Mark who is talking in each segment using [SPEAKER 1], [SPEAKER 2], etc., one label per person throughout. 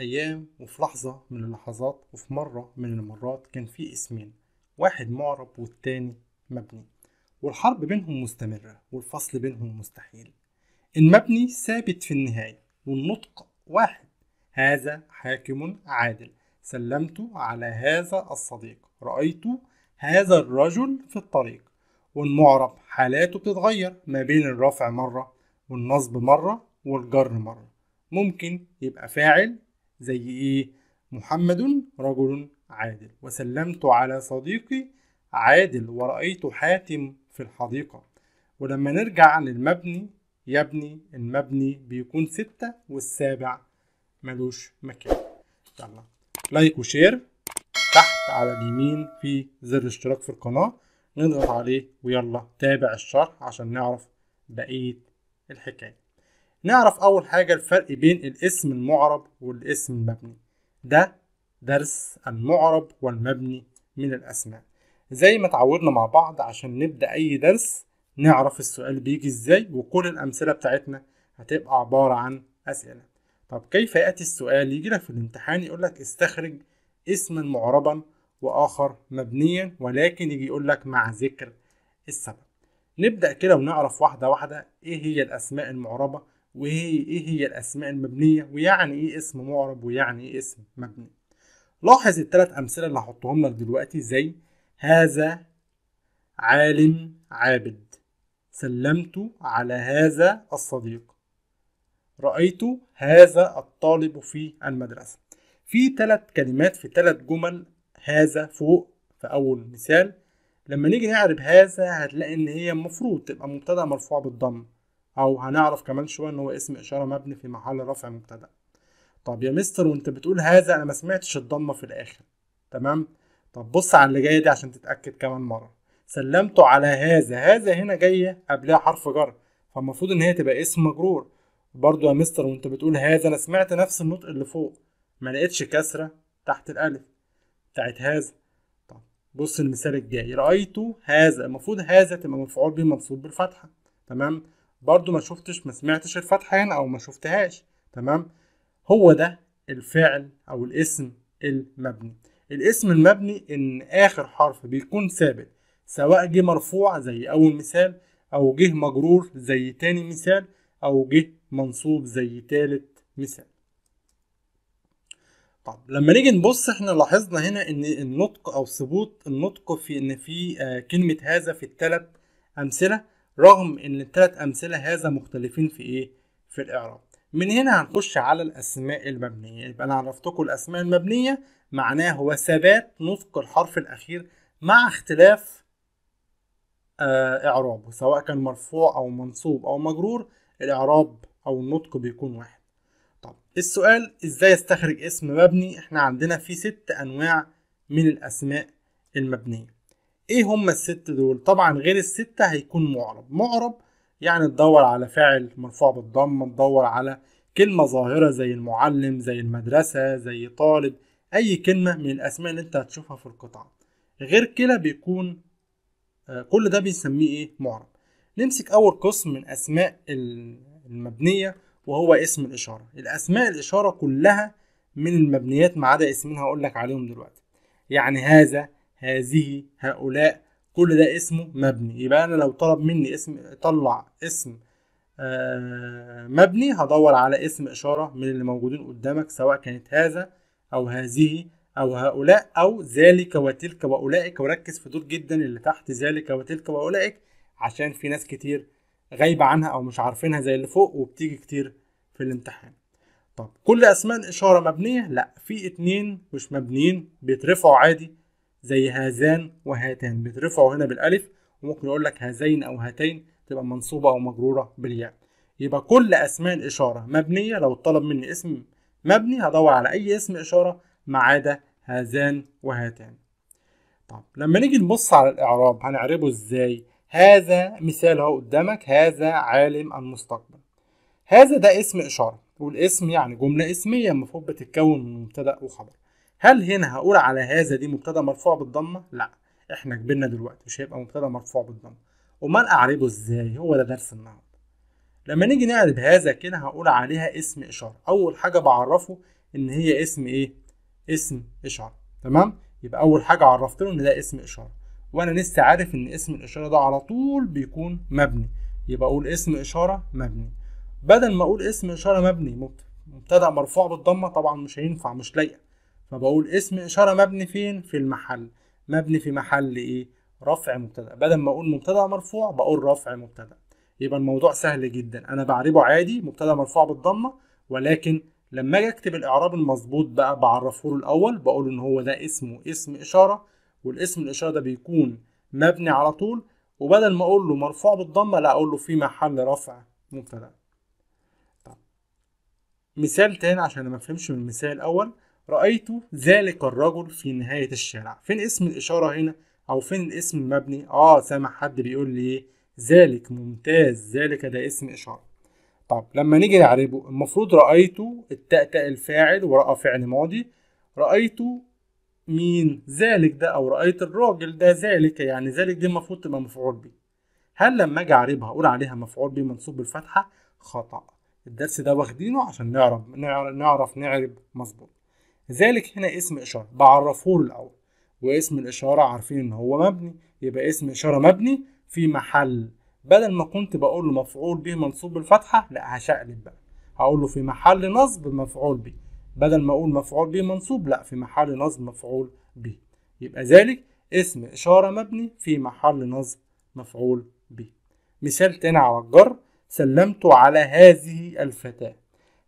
[SPEAKER 1] الأيام وفي لحظة من اللحظات وفي مرة من المرات كان في اسمين واحد معرب والتاني مبني والحرب بينهم مستمرة والفصل بينهم مستحيل المبني ثابت في النهاية والنطق واحد هذا حاكم عادل سلمت على هذا الصديق رأيت هذا الرجل في الطريق والمعرب حالاته بتتغير ما بين الرفع مرة والنصب مرة والجر مرة ممكن يبقى فاعل زي إيه؟ محمد رجل عادل وسلمت على صديقي عادل ورأيت حاتم في الحديقة ولما نرجع للمبني يبني المبني بيكون ستة والسابع ملوش مكان يلا لايك وشير تحت على اليمين في زر الاشتراك في القناة نضغط عليه ويلا تابع الشرح عشان نعرف بقية الحكاية نعرف أول حاجة الفرق بين الاسم المعرب والاسم المبني ده درس المعرب والمبني من الأسماء زي ما اتعودنا مع بعض عشان نبدأ أي درس نعرف السؤال بيجي ازاي وكل الأمثلة بتاعتنا هتبقى عبارة عن أسئلة طب كيف يأتي السؤال يجي لك في الامتحان يقول لك استخرج اسما معربا وآخر مبنيا ولكن يجي يقول لك مع ذكر السبب نبدأ كده ونعرف واحدة واحدة إيه هي الأسماء المعربة وايه ايه هي الاسماء المبنيه ويعني ايه اسم معرب ويعني ايه اسم مبني لاحظ الثلاث امثله اللي هحطهم لك دلوقتي زي هذا عالم عابد سلمت على هذا الصديق رأيت هذا الطالب في المدرسة في ثلاث كلمات في ثلاث جمل هذا فوق في أول مثال لما نيجي نعرب هذا هتلاقي إن هي المفروض تبقى مبتدأ مرفوع بالضم او هنعرف كمان شويه ان هو اسم اشاره مبني في محل رفع مبتدا طب يا مستر وانت بتقول هذا انا ما سمعتش الضمه في الاخر تمام طب بص على اللي جايه دي عشان تتاكد كمان مره سلمت على هذا هذا هنا جايه قبلها حرف جر فالمفروض ان هي تبقى اسم مجرور برضو يا مستر وانت بتقول هذا انا سمعت نفس النطق اللي فوق ما لقيتش كسره تحت الالف بتاعت هذا طب بص المثال الجاي رايت هذا المفروض هذا تبقى مفعول به منصوب بالفتحه تمام برضو ما شفتش ما سمعتش الفتحة هنا أو ما شفتهاش تمام هو ده الفعل أو الاسم المبني الاسم المبني إن آخر حرف بيكون ثابت سواء جه مرفوع زي أول مثال أو جه مجرور زي تاني مثال أو جه منصوب زي تالت مثال طب لما نيجي نبص احنا لاحظنا هنا ان النطق او ثبوت النطق في ان في آه، كلمه هذا في الثلاث امثله رغم ان التلات امثله هذا مختلفين في ايه في الاعراب من هنا هنخش على الاسماء المبنيه يبقى انا عرفتكم الاسماء المبنيه معناه هو ثبات نطق الحرف الاخير مع اختلاف آه اعرابه سواء كان مرفوع او منصوب او مجرور الاعراب او النطق بيكون واحد طب السؤال ازاي استخرج اسم مبني احنا عندنا في ست انواع من الاسماء المبنيه ايه هما الست دول طبعا غير الستة هيكون معرب معرب يعني تدور على فاعل مرفوع بالضم تدور على كلمة ظاهرة زي المعلم زي المدرسة زي طالب أي كلمة من الأسماء اللي أنت هتشوفها في القطعة غير كده بيكون آه، كل ده بنسميه إيه معرب نمسك أول قسم من أسماء المبنية وهو اسم الإشارة الأسماء الإشارة كلها من المبنيات ما عدا اسمين هقول لك عليهم دلوقتي يعني هذا هذه هؤلاء كل ده اسمه مبني يبقى انا لو طلب مني اسم طلع اسم آه، مبني هدور على اسم اشاره من اللي موجودين قدامك سواء كانت هذا او هذه او هؤلاء او ذلك وتلك واولئك وركز في دول جدا اللي تحت ذلك وتلك واولئك عشان في ناس كتير غايبه عنها او مش عارفينها زي اللي فوق وبتيجي كتير في الامتحان طب كل اسماء الاشاره مبنيه لا في اتنين مش مبنيين بيترفعوا عادي زي هذان وهاتان بترفعه هنا بالالف وممكن يقول لك هذين او هاتين تبقى منصوبه او مجروره بالياء يبقى كل اسماء الاشاره مبنيه لو طلب مني اسم مبني هدور على اي اسم اشاره ما عدا هذان وهاتان طب لما نيجي نبص على الاعراب هنعربه ازاي هذا مثال اهو قدامك هذا عالم المستقبل هذا ده اسم اشاره والاسم يعني جمله اسميه المفروض بتتكون من مبتدا وخبر هل هنا هقول على هذا دي مبتدا مرفوع بالضمه لا احنا كبرنا دلوقتي مش هيبقى مبتدا مرفوع بالضمه امال اعربه ازاي هو ده درس النهارده لما نيجي نعرب هذا كده هقول عليها اسم اشاره اول حاجه بعرفه ان هي اسم ايه اسم اشاره تمام يبقى اول حاجه عرفت له ان ده اسم اشاره وانا لسه عارف ان اسم الاشاره ده على طول بيكون مبني يبقى اقول اسم اشاره مبني بدل ما اقول اسم اشاره مبني مبتدا مرفوع بالضمه طبعا مش هينفع مش لايقه فبقول اسم إشارة مبني فين في المحل مبني في محل إيه رفع مبتدأ بدل ما أقول مبتدأ مرفوع بقول رفع مبتدأ يبقى الموضوع سهل جدا أنا بعربه عادي مبتدأ مرفوع بالضمة ولكن لما اجي اكتب الاعراب المظبوط بقى بعرفه له الاول بقول ان هو ده اسمه اسم اشاره والاسم الاشاره ده بيكون مبني على طول وبدل ما اقول له مرفوع بالضمه لا اقول له في محل رفع مبتدا مثال تاني عشان ما افهمش من المثال الاول رأيت ذلك الرجل في نهاية الشارع فين اسم الإشارة هنا أو فين الاسم المبني آه سامع حد بيقول لي إيه ذلك ممتاز ذلك ده اسم إشارة طب لما نيجي نعربه المفروض رأيته التأتأ الفاعل ورأى فعل ماضي رأيته مين ذلك ده أو رأيت الراجل ده ذلك يعني ذلك دي المفروض تبقى مفعول به هل لما أجي أعربها أقول عليها مفعول به منصوب بالفتحة خطأ الدرس ده واخدينه عشان نعرف نعرف نعرف نعرب مظبوط ذلك هنا اسم إشارة بعرفه له الأول واسم الإشارة عارفين إن هو مبني يبقى اسم إشارة مبني في محل بدل ما كنت بقول له مفعول به منصوب بالفتحة لا هشقلب بقى هقول له في محل نصب مفعول به بدل ما أقول مفعول به منصوب لا في محل نصب مفعول به يبقى ذلك اسم إشارة مبني في محل نصب مفعول به مثال تاني على الجر سلمت على هذه الفتاة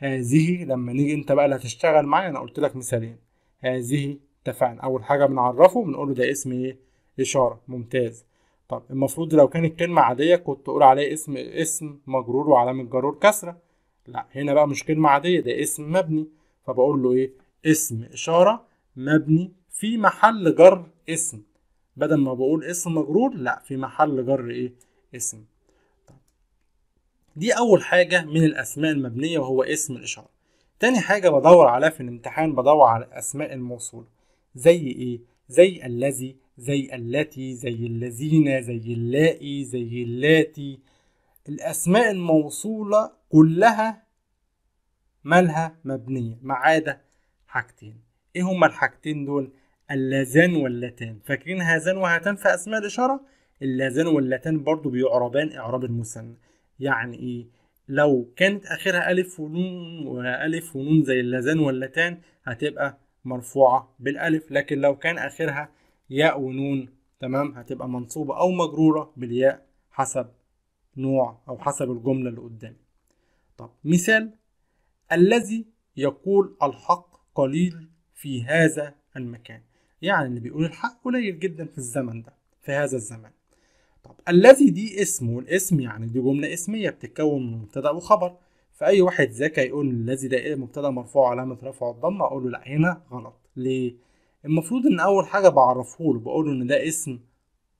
[SPEAKER 1] هذه لما نيجي انت بقى اللي هتشتغل معايا انا قلت لك مثالين هذه اتفقنا اول حاجه بنعرفه بنقول له ده اسم ايه اشاره ممتاز طب المفروض لو كانت كلمه عاديه كنت تقول عليه اسم اسم مجرور وعلامه جرور كسره لا هنا بقى مش كلمه عاديه ده اسم مبني فبقول له ايه اسم اشاره مبني في محل جر اسم بدل ما بقول اسم مجرور لا في محل جر ايه اسم دي أول حاجة من الأسماء المبنية وهو اسم الإشارة تاني حاجة بدور عليها في الامتحان بدور على الأسماء الموصولة زي إيه؟ زي الذي زي التي زي الذين زي اللائي زي اللاتي الأسماء الموصولة كلها مالها مبنية ما عدا حاجتين إيه هما الحاجتين دول؟ اللذان واللتان فاكرين هذان وهاتان في أسماء الإشارة؟ اللذان واللتان برضو بيعربان إعراب المثنى يعني ايه لو كانت اخرها الف ونون والف ونون زي اللذان واللتان هتبقى مرفوعه بالالف لكن لو كان اخرها ياء ونون تمام هتبقى منصوبه او مجروره بالياء حسب نوع او حسب الجمله اللي قدامي طب مثال الذي يقول الحق قليل في هذا المكان يعني اللي بيقول الحق قليل جدا في الزمن ده في هذا الزمن طب الذي دي اسم والاسم يعني دي جملة اسمية بتتكون من مبتدأ وخبر فأي واحد ذكي يقول الذي ده إيه مبتدأ مرفوع علامة رفع الضمة أقول له لأ هنا غلط ليه؟ المفروض إن أول حاجة بعرفه له بقول له إن ده اسم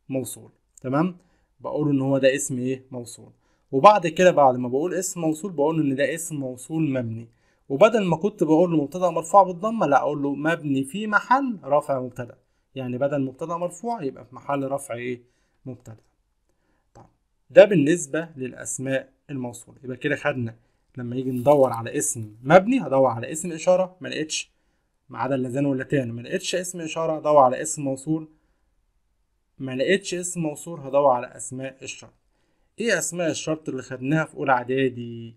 [SPEAKER 1] موصول تمام؟ بقول إن هو ده اسم إيه؟ موصول وبعد كده بعد ما بقول اسم موصول بقول إن ده اسم موصول مبني وبدل ما كنت بقول له مبتدأ مرفوع بالضمة لا أقول له مبني في محل رفع مبتدأ يعني بدل مبتدأ مرفوع يبقى في محل رفع إيه؟ مبتدأ ده بالنسبة للأسماء الموصولة يبقى كده خدنا لما يجي ندور على اسم مبني هدور على اسم إشارة ما لقيتش ما عدا اللذان واللتان ما لقيتش اسم إشارة هدور على اسم موصول ما لقيتش اسم موصول هدور على أسماء الشرط إيه أسماء الشرط اللي خدناها في أولى إعدادي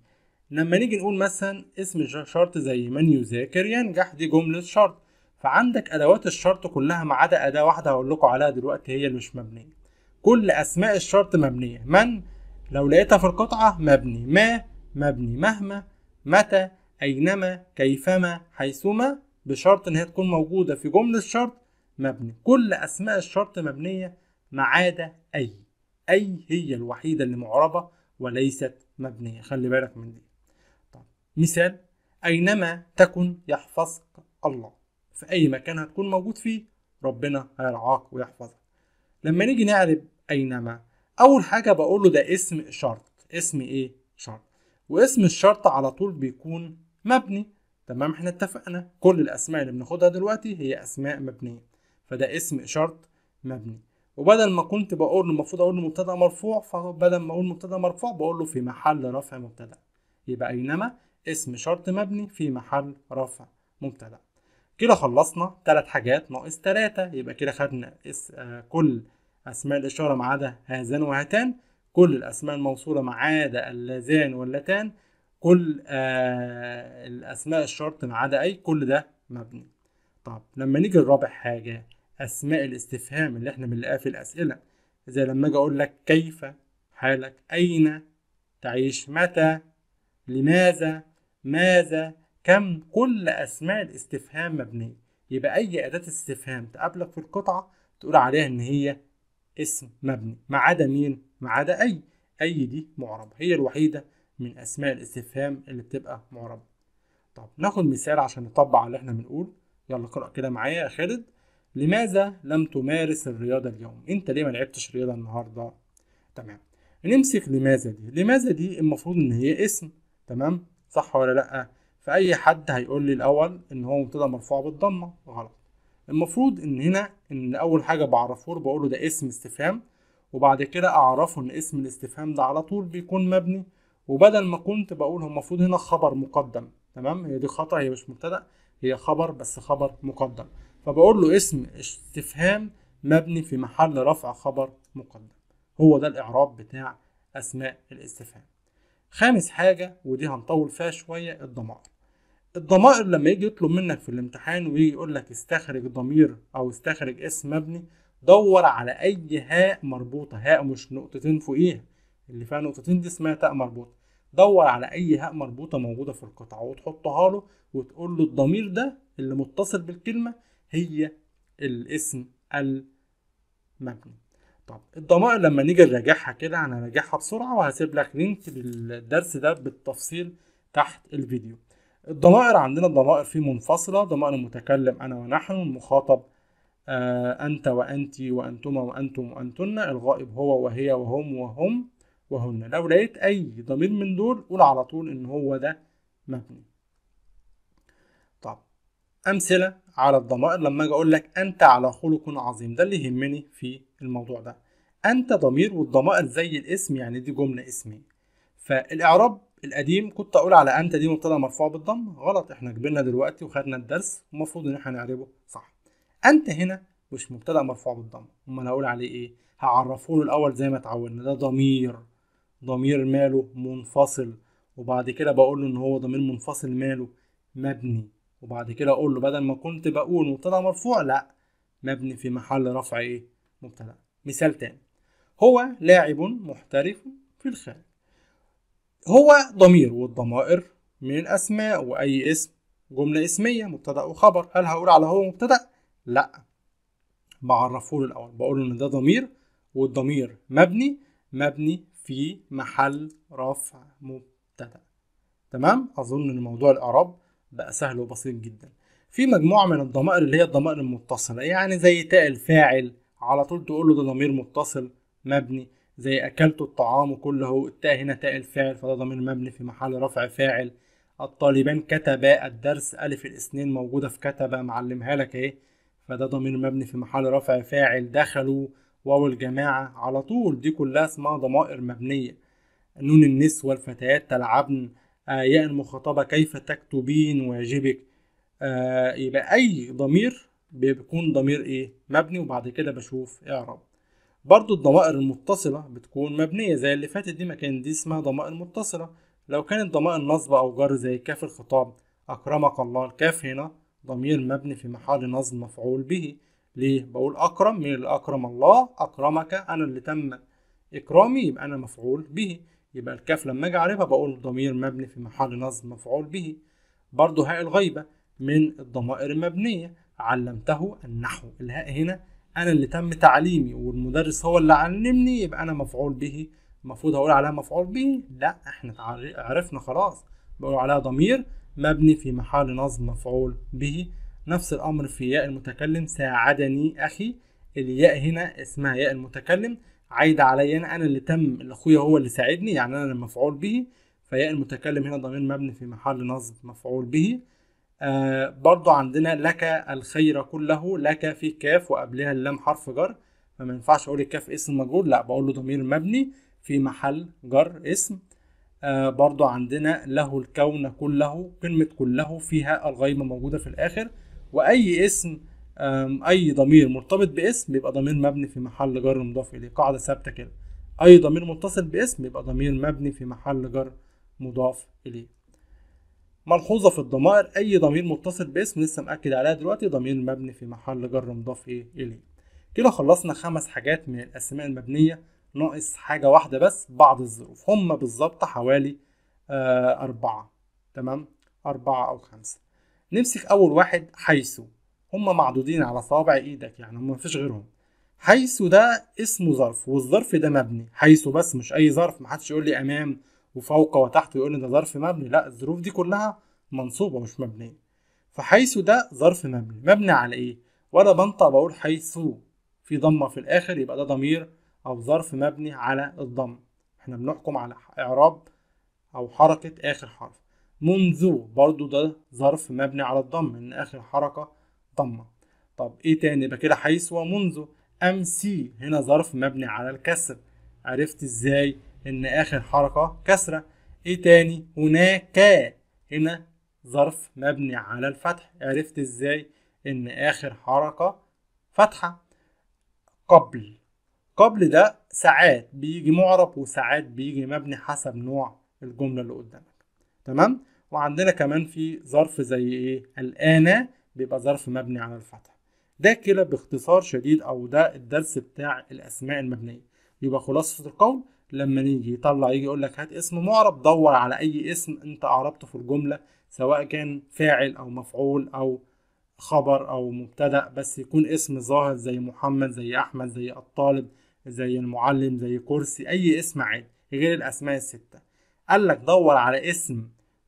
[SPEAKER 1] لما نيجي نقول مثلا اسم شرط زي من يذاكر ينجح دي جملة شرط فعندك أدوات الشرط كلها ما عدا أداة واحدة هقول لكم عليها دلوقتي هي اللي مش مبنية كل أسماء الشرط مبنية من لو لقيتها في القطعة مبني ما مبني مهما متى أينما كيفما حيثما بشرط إن هي تكون موجودة في جملة الشرط مبني كل أسماء الشرط مبنية ما عدا أي أي هي الوحيدة اللي معربة وليست مبنية خلي بالك من دي طب مثال أينما تكن يحفظك الله في أي مكان هتكون موجود فيه ربنا هيرعاك ويحفظك لما نيجي نعرب أينما أول حاجة بقول له ده اسم شرط اسم إيه شرط واسم الشرط على طول بيكون مبني تمام احنا اتفقنا كل الأسماء اللي بناخدها دلوقتي هي أسماء مبنية فده اسم شرط مبني وبدل ما كنت بقول له المفروض اقول له مبتدا مرفوع فبدل ما اقول مبتدا مرفوع بقول له في محل رفع مبتدا يبقى اينما اسم شرط مبني في محل رفع مبتدا كده خلصنا تلات حاجات ناقص تلاتة يبقى كده خدنا اس آه كل أسماء الإشارة ما عدا هذان وهاتان كل الأسماء الموصولة ما عدا اللذان واللتان كل آه الأسماء الشرط ما عدا أي كل ده مبني طب لما نيجي لرابع حاجة أسماء الاستفهام اللي احنا بنلاقيها في الأسئلة زي لما أجي أقول لك كيف حالك أين تعيش متى لماذا ماذا كم كل اسماء الاستفهام مبنيه يبقى اي اداه استفهام تقابلك في القطعه تقول عليها ان هي اسم مبني ما عدا مين ما عدا اي اي دي معربه هي الوحيده من اسماء الاستفهام اللي بتبقى معربه طب ناخد مثال عشان نطبق على اللي احنا بنقول يلا اقرا كده معايا يا خالد لماذا لم تمارس الرياضه اليوم انت ليه ما لعبتش رياضه النهارده تمام نمسك لماذا دي لماذا دي المفروض ان هي اسم تمام صح ولا لا فاي حد هيقول لي الاول ان هو مبتدا مرفوع بالضمه غلط المفروض ان هنا ان اول حاجه بعرفه له بقول له ده اسم استفهام وبعد كده اعرفه ان اسم الاستفهام ده على طول بيكون مبني وبدل ما كنت بقول هو المفروض هنا خبر مقدم تمام هي دي خطا هي مش مبتدا هي خبر بس خبر مقدم فبقول له اسم استفهام مبني في محل رفع خبر مقدم هو ده الاعراب بتاع اسماء الاستفهام خامس حاجه ودي هنطول فيها شويه الضمائر الضمائر لما يجي يطلب منك في الامتحان ويجي يقول لك استخرج ضمير او استخرج اسم مبني دور على اي هاء مربوطه هاء مش نقطتين فوقيها اللي فيها نقطتين دي اسمها تاء مربوطه دور على اي هاء مربوطه موجوده في القطعه وتحطها له وتقول له الضمير ده اللي متصل بالكلمه هي الاسم المبني طب الضمائر لما نيجي نراجعها كده هنراجعها بسرعه وهسيب لك لينك للدرس ده بالتفصيل تحت الفيديو الضمائر عندنا الضمائر في منفصلة ضمائر المتكلم أنا ونحن المخاطب آه، أنت وأنت وأنتما وأنتم وأنتن الغائب هو وهي وهم وهم وهن لو لقيت أي ضمير من دول قول على طول إن هو ده مبني طب أمثلة على الضمائر لما أجي أقول لك أنت على خلق عظيم ده اللي يهمني في الموضوع ده أنت ضمير والضمائر زي الاسم يعني دي جملة اسمية فالإعراب القديم كنت اقول على انت دي مبتدا مرفوع بالضم غلط احنا كبرنا دلوقتي وخدنا الدرس المفروض ان احنا نعربه صح انت هنا مش مبتدا مرفوع بالضم امال هقول عليه ايه هعرفه له الاول زي ما اتعودنا ده ضمير ضمير ماله منفصل وبعد كده بقول له ان هو ضمير منفصل ماله مبني وبعد كده اقول له بدل ما كنت بقول مبتدا مرفوع لا مبني في محل رفع ايه مبتدا مثال تاني هو لاعب محترف في الخارج هو ضمير والضمائر من أسماء وأي اسم جملة اسمية مبتدأ وخبر هل هقول على هو مبتدأ؟ لأ بعرفه له الأول بقول له إن ده ضمير والضمير مبني مبني في محل رفع مبتدأ تمام؟ أظن إن موضوع الإعراب بقى سهل وبسيط جدا في مجموعة من الضمائر اللي هي الضمائر المتصلة يعني زي تاء الفاعل على طول تقول له ده ضمير متصل مبني زي أكلت الطعام كله التاء هنا تاء الفعل فده ضمير مبني في محل رفع فاعل الطالبان كتبا الدرس ألف الاثنين موجودة في كتبة معلمها لك اهي فده ضمير مبني في محل رفع فاعل دخلوا واو الجماعة على طول دي كلها اسمها ضمائر مبنية نون النسوة الفتيات تلعبن آه ياء المخاطبة كيف تكتبين واجبك آه يبقى أي ضمير بيكون ضمير إيه مبني وبعد كده بشوف إعرابه برضو الضمائر المتصلة بتكون مبنية زي اللي فاتت دي ما كان دي اسمها ضمائر متصلة لو كانت ضمائر نصب أو جر زي كاف الخطاب أكرمك الله الكاف هنا ضمير مبني في محل نصب مفعول به ليه؟ بقول أكرم من اللي أكرم الله؟ أكرمك أنا اللي تم إكرامي يبقى أنا مفعول به يبقى الكاف لما أجي أعرفها بقول ضمير مبني في محل نصب مفعول به برضه هاء الغيبة من الضمائر المبنية علمته النحو الهاء هنا انا اللي تم تعليمي والمدرس هو اللي علمني يبقى انا مفعول به المفروض هقول عليها مفعول به لا احنا عرفنا خلاص بقول عليها ضمير مبني في محل نصب مفعول به نفس الامر في ياء المتكلم ساعدني اخي الياء هنا اسمها ياء المتكلم عايدة عليا انا انا اللي تم اخويا هو اللي ساعدني يعني انا المفعول به فياء المتكلم هنا ضمير مبني في محل نصب مفعول به آه، برضو عندنا لك الخير كله لك في كاف وقبلها اللام حرف جر فما ينفعش اقول الكاف اسم مجرور لا بقول له ضمير مبني في محل جر اسم برضه آه، برضو عندنا له الكون كله كلمة كله فيها الغيمة موجودة في الآخر وأي اسم أي ضمير مرتبط باسم بيبقى ضمير مبني في محل جر مضاف إليه قاعدة ثابتة كده أي ضمير متصل باسم بيبقى ضمير مبني في محل جر مضاف إليه ملحوظة في الضمائر أي ضمير متصل باسم لسه مأكد عليها دلوقتي ضمير مبني في محل جر مضاف إيه إليه كده خلصنا خمس حاجات من الأسماء المبنية ناقص حاجة واحدة بس بعض الظروف هم بالظبط حوالي آه أربعة تمام أربعة أو خمسة نمسك أول واحد حيث هم معدودين على صوابع إيدك يعني هم مفيش غيرهم حيث ده اسمه ظرف والظرف ده مبني حيث بس مش أي ظرف محدش يقول لي أمام وفوق وتحت ويقول ان ده ظرف مبني لا الظروف دي كلها منصوبه مش مبنيه فحيث ده ظرف مبني مبني على ايه ولا بنطق بقول حيث في ضمه في الاخر يبقى ده ضمير او ظرف مبني على الضم احنا بنحكم على اعراب او حركه اخر حرف منذ برضو ده ظرف مبني على الضم ان اخر حركه ضمه طب ايه تاني يبقى كده حيث ومنذ امسي هنا ظرف مبني على الكسر عرفت ازاي ان اخر حركه كسره ايه تاني هناك هنا ظرف مبني على الفتح عرفت ازاي ان اخر حركه فتحه قبل قبل ده ساعات بيجي معرب وساعات بيجي مبني حسب نوع الجمله اللي قدامك تمام وعندنا كمان في ظرف زي ايه الان بيبقى ظرف مبني على الفتح ده كده باختصار شديد او ده الدرس بتاع الاسماء المبنيه يبقى خلاصه القول لما يجي يطلع يجي يقول لك هات اسم معرب دور على اي اسم انت اعربته في الجمله سواء كان فاعل او مفعول او خبر او مبتدا بس يكون اسم ظاهر زي محمد زي احمد زي الطالب زي المعلم زي كرسي اي اسم عادي غير الاسماء السته قال لك دور على اسم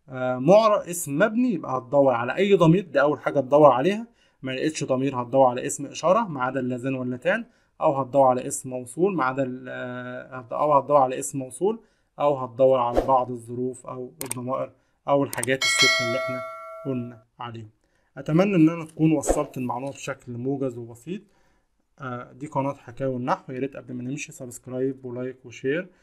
[SPEAKER 1] آه، معرب اسم مبني يبقى هتدور على اي ضمير دي اول حاجه تدور عليها ما لقيتش ضمير هتدور على اسم اشاره ما عدا اللذان واللتان او هتدور على اسم موصول ما عدا آه، او هتدور على اسم موصول او هتدور على بعض الظروف او الضمائر او الحاجات الستة اللي احنا قلنا عليهم اتمنى ان انا تكون وصلت المعلومه بشكل موجز وبسيط آه، دي قناه حكاوي النحو يا ريت قبل ما نمشي سبسكرايب ولايك وشير